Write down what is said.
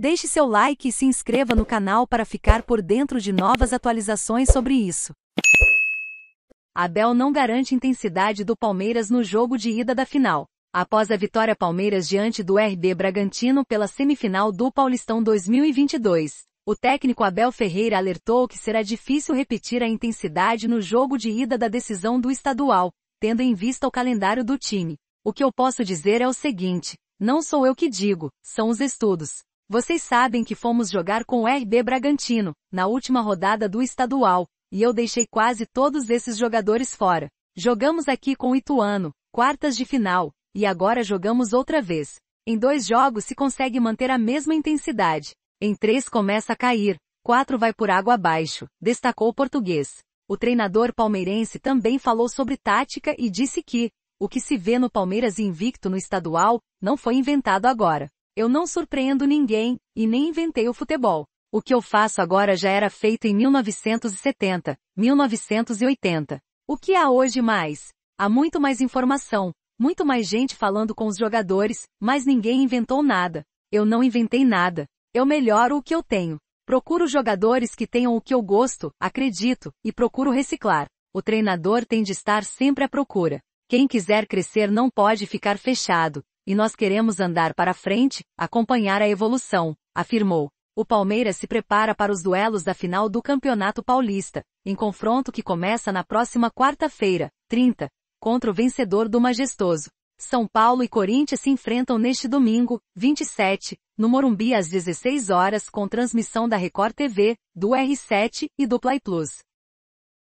Deixe seu like e se inscreva no canal para ficar por dentro de novas atualizações sobre isso. Abel não garante intensidade do Palmeiras no jogo de ida da final. Após a vitória Palmeiras diante do RB Bragantino pela semifinal do Paulistão 2022, o técnico Abel Ferreira alertou que será difícil repetir a intensidade no jogo de ida da decisão do estadual, tendo em vista o calendário do time. O que eu posso dizer é o seguinte: não sou eu que digo, são os estudos. Vocês sabem que fomos jogar com o RB Bragantino, na última rodada do estadual, e eu deixei quase todos esses jogadores fora. Jogamos aqui com o Ituano, quartas de final, e agora jogamos outra vez. Em dois jogos se consegue manter a mesma intensidade. Em três começa a cair, quatro vai por água abaixo, destacou o português. O treinador palmeirense também falou sobre tática e disse que, o que se vê no Palmeiras invicto no estadual, não foi inventado agora. Eu não surpreendo ninguém, e nem inventei o futebol. O que eu faço agora já era feito em 1970, 1980. O que há hoje mais? Há muito mais informação, muito mais gente falando com os jogadores, mas ninguém inventou nada. Eu não inventei nada. Eu melhoro o que eu tenho. Procuro jogadores que tenham o que eu gosto, acredito, e procuro reciclar. O treinador tem de estar sempre à procura. Quem quiser crescer não pode ficar fechado, e nós queremos andar para frente, acompanhar a evolução, afirmou. O Palmeiras se prepara para os duelos da final do Campeonato Paulista, em confronto que começa na próxima quarta-feira, 30, contra o vencedor do Majestoso. São Paulo e Corinthians se enfrentam neste domingo, 27, no Morumbi às 16 horas com transmissão da Record TV, do R7 e do Play Plus.